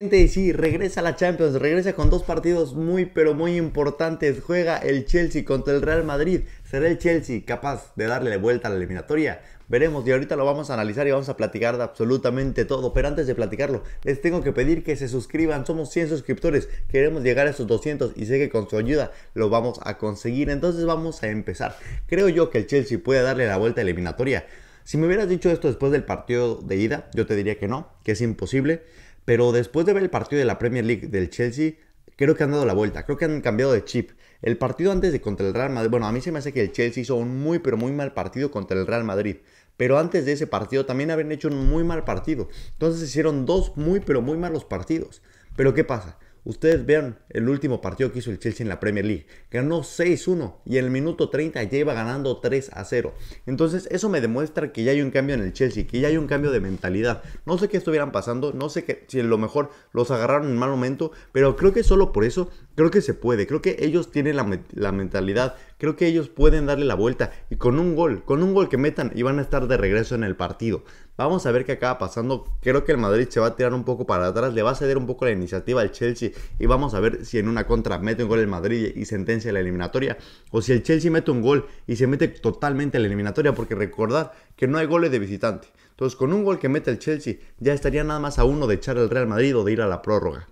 y si, regresa a la Champions, regresa con dos partidos muy pero muy importantes. Juega el Chelsea contra el Real Madrid. ¿Será el Chelsea capaz de darle vuelta a la eliminatoria? Veremos y ahorita lo vamos a analizar y vamos a platicar de absolutamente todo. Pero antes de platicarlo, les tengo que pedir que se suscriban. Somos 100 suscriptores, queremos llegar a esos 200 y sé que con su ayuda lo vamos a conseguir. Entonces vamos a empezar. Creo yo que el Chelsea puede darle la vuelta a la eliminatoria. Si me hubieras dicho esto después del partido de ida, yo te diría que no, que es imposible. Pero después de ver el partido de la Premier League del Chelsea, creo que han dado la vuelta, creo que han cambiado de chip. El partido antes de contra el Real Madrid, bueno, a mí se me hace que el Chelsea hizo un muy pero muy mal partido contra el Real Madrid. Pero antes de ese partido también habían hecho un muy mal partido. Entonces hicieron dos muy pero muy malos partidos. Pero ¿qué pasa? Ustedes vean el último partido que hizo el Chelsea en la Premier League. Ganó 6-1 y en el minuto 30 ya iba ganando 3-0. Entonces eso me demuestra que ya hay un cambio en el Chelsea, que ya hay un cambio de mentalidad. No sé qué estuvieran pasando, no sé si a lo mejor los agarraron en mal momento, pero creo que solo por eso Creo que se puede, creo que ellos tienen la, mentalidad, creo que ellos pueden darle la vuelta y con un gol, con un gol que metan y van a estar de regreso en el partido. Vamos a ver qué acaba pasando, creo que el Madrid se va a tirar un poco para atrás, le va a ceder un poco la iniciativa al Chelsea y vamos a ver si en una contra mete un gol el Madrid y sentencia la eliminatoria o si el Chelsea mete un gol y se mete totalmente en la eliminatoria porque recordad que no hay goles de visitante. Entonces con un gol que mete el Chelsea ya estaría nada más a uno de echar al Real Madrid o de ir a la prórroga.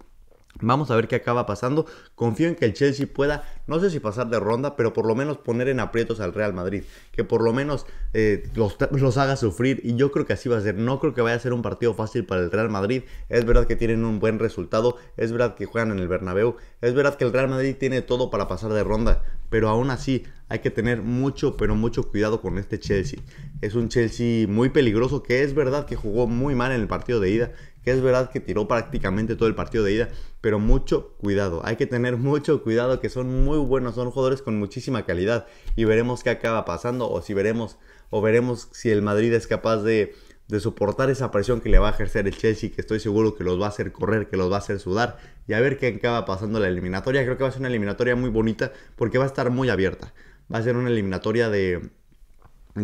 Vamos a ver qué acaba pasando. Confío en que el Chelsea pueda, no sé si pasar de ronda, pero por lo menos poner en aprietos al Real Madrid. Que por lo menos eh, los, los, haga sufrir. Y yo creo que así va a ser. No creo que vaya a ser un partido fácil para el Real Madrid. Es verdad que tienen un buen resultado. Es verdad que juegan en el Bernabéu. Es verdad que el Real Madrid tiene todo para pasar de ronda. Pero aún así hay que tener mucho, pero mucho cuidado con este Chelsea. Es un Chelsea muy peligroso que es verdad que jugó muy mal en el partido de ida que es verdad que tiró prácticamente todo el partido de ida, pero mucho cuidado, hay que tener mucho cuidado que son muy buenos, son jugadores con muchísima calidad y veremos qué acaba pasando o si veremos o veremos si el Madrid es capaz de soportar esa presión que le va a ejercer el Chelsea, que estoy seguro que los va a hacer correr, que los va a hacer sudar, y a ver qué acaba pasando la eliminatoria. Creo que va a ser una eliminatoria muy bonita porque va a estar muy abierta. Va a ser una eliminatoria de,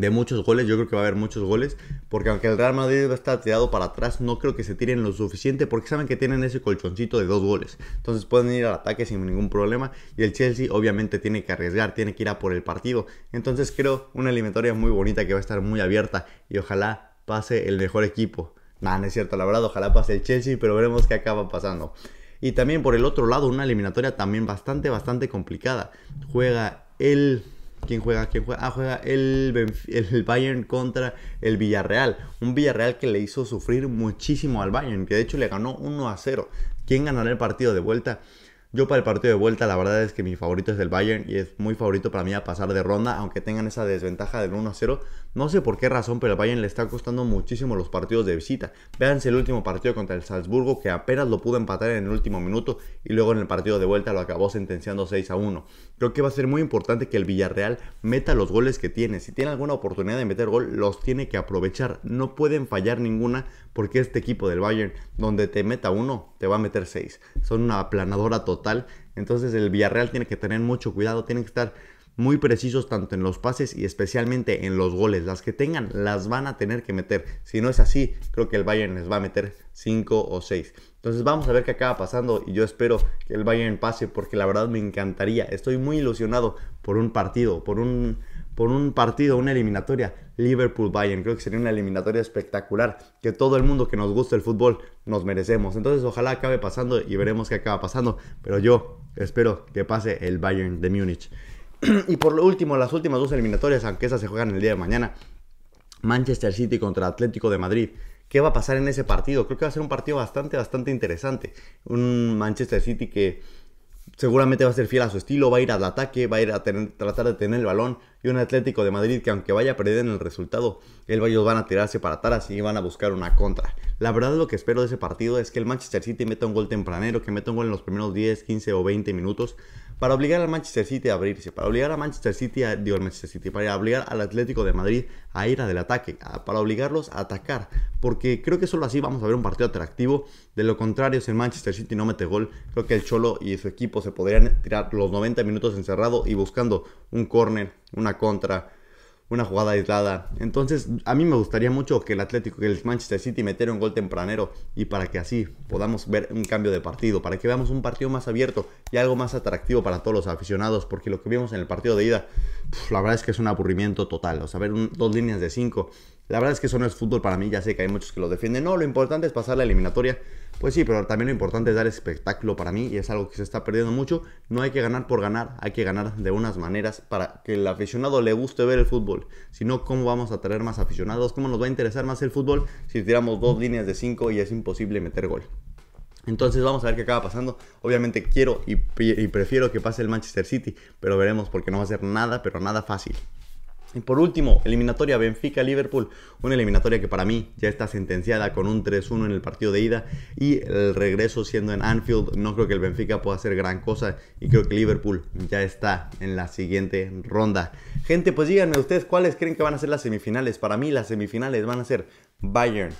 de muchos goles. Yo creo que va a haber muchos goles. Porque aunque el Real Madrid va a estar tirado para atrás, no creo que se tiren lo suficiente. Porque saben que tienen ese colchoncito de dos goles. Entonces pueden ir al ataque sin ningún problema. Y el Chelsea obviamente tiene que arriesgar, tiene que ir a por el partido. Entonces creo una eliminatoria muy bonita que va a estar muy abierta. Y ojalá pase el mejor equipo. Nah, no es cierto, la verdad, ojalá pase el Chelsea, pero veremos qué acaba pasando. Y también por el otro lado, una eliminatoria también bastante, bastante complicada. Juega el ¿Quién juega? ¿Quién juega? Ah, juega el, el Bayern contra el Villarreal. Un Villarreal que le hizo sufrir muchísimo al Bayern, que de hecho le ganó 1 a 0. ¿Quién ganará el partido de vuelta? Yo para el partido de vuelta, la verdad es que mi favorito es el Bayern y es muy favorito para mí a pasar de ronda, aunque tengan esa desventaja del 1-0. No sé por qué razón, pero el Bayern le está costando muchísimo los partidos de visita. Véanse el último partido contra el Salzburgo, que apenas lo pudo empatar en el último minuto y luego en el partido de vuelta lo acabó sentenciando 6-1. Creo que va a ser muy importante que el Villarreal meta los goles que tiene. Si tiene alguna oportunidad de meter gol, los tiene que aprovechar. No pueden fallar ninguna porque este equipo del Bayern, donde te meta uno, te va a meter seis Son una aplanadora total entonces el Villarreal tiene que tener mucho cuidado, tiene que estar muy precisos tanto en los pases y especialmente en los goles. Las que tengan las van a tener que meter. Si no es así, creo que el Bayern les va a meter 5 o 6. Entonces vamos a ver qué acaba pasando y yo espero que el Bayern pase porque la verdad me encantaría. Estoy muy ilusionado por un partido, por un por un partido, una eliminatoria. Liverpool-Bayern, creo que sería una eliminatoria espectacular que todo el mundo que nos gusta el fútbol nos merecemos. Entonces ojalá acabe pasando y veremos qué acaba pasando, pero yo espero que pase el Bayern de Múnich. y por lo último, las últimas dos eliminatorias, aunque esas se juegan el día de mañana, Manchester City contra Atlético de Madrid. ¿Qué va a pasar en ese partido? Creo que va a ser un partido bastante, bastante interesante. Un Manchester City que seguramente va a ser fiel a su estilo, va a ir al ataque, va a ir a tratar de tener el balón. Y un Atlético de Madrid que aunque vaya a perder en el resultado, ellos van a tirarse para atrás y van a buscar una contra. La verdad lo que espero de ese partido es que el Manchester City meta un gol tempranero, que meta un gol en los primeros 10, 15 o 20 minutos para obligar al Manchester City a abrirse, para obligar a Manchester City, digo al City, para obligar al Atlético de Madrid a ir al ataque, para obligarlos a atacar, porque creo que solo así vamos a ver un partido atractivo, de lo contrario si el Manchester City no mete gol, creo que el Cholo y su equipo se podrían tirar los 90 minutos encerrado y buscando un córner, una contra, una jugada aislada. Entonces, a mí me gustaría mucho que el Atlético, que el Manchester City metiera un gol tempranero y para que así podamos ver un cambio de partido, para que veamos un partido más abierto y algo más atractivo para todos los aficionados, porque lo que vimos en el partido de ida, la verdad es que es un aburrimiento total. O sea, ver dos líneas de cinco la verdad es que eso no es fútbol para mí, ya sé que hay muchos que lo defienden. No, lo importante es pasar la eliminatoria. Pues sí, pero también lo importante es dar espectáculo para mí y es algo que se está perdiendo mucho. No hay que ganar por ganar, hay que ganar de unas maneras para que el aficionado le guste ver el fútbol. Si no, ¿cómo vamos a traer más aficionados? ¿Cómo nos va a interesar más el fútbol si tiramos dos líneas de cinco y es imposible meter gol? Entonces vamos a ver qué acaba pasando. Obviamente quiero y prefiero que pase el Manchester City, pero veremos porque no va a ser nada, pero nada fácil. Y por último, eliminatoria Benfica-Liverpool, una eliminatoria que para mí ya está sentenciada con un 3-1 en el partido de ida y el regreso siendo en Anfield, no creo que el Benfica pueda hacer gran cosa y creo que Liverpool ya está en la siguiente ronda. Gente, pues díganme ustedes cuáles creen que van a ser las semifinales. Para mí las semifinales van a ser Bayern,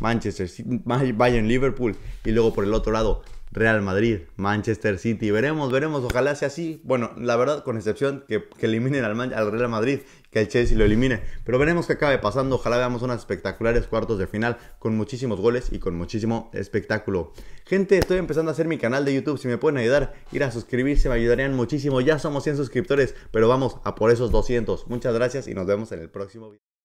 Manchester, Bayern, Liverpool y luego por el otro lado Real Madrid, Manchester City. Veremos, veremos, ojalá sea así. Bueno, la verdad, con excepción que, eliminen al, Real Madrid, que el Chelsea lo elimine. Pero veremos qué acabe pasando. Ojalá veamos unas espectaculares cuartos de final con muchísimos goles y con muchísimo espectáculo. Gente, estoy empezando a hacer mi canal de YouTube. Si me pueden ayudar, ir a suscribirse, me ayudarían muchísimo. Ya somos 100 suscriptores, pero vamos a por esos 200. Muchas gracias y nos vemos en el próximo video.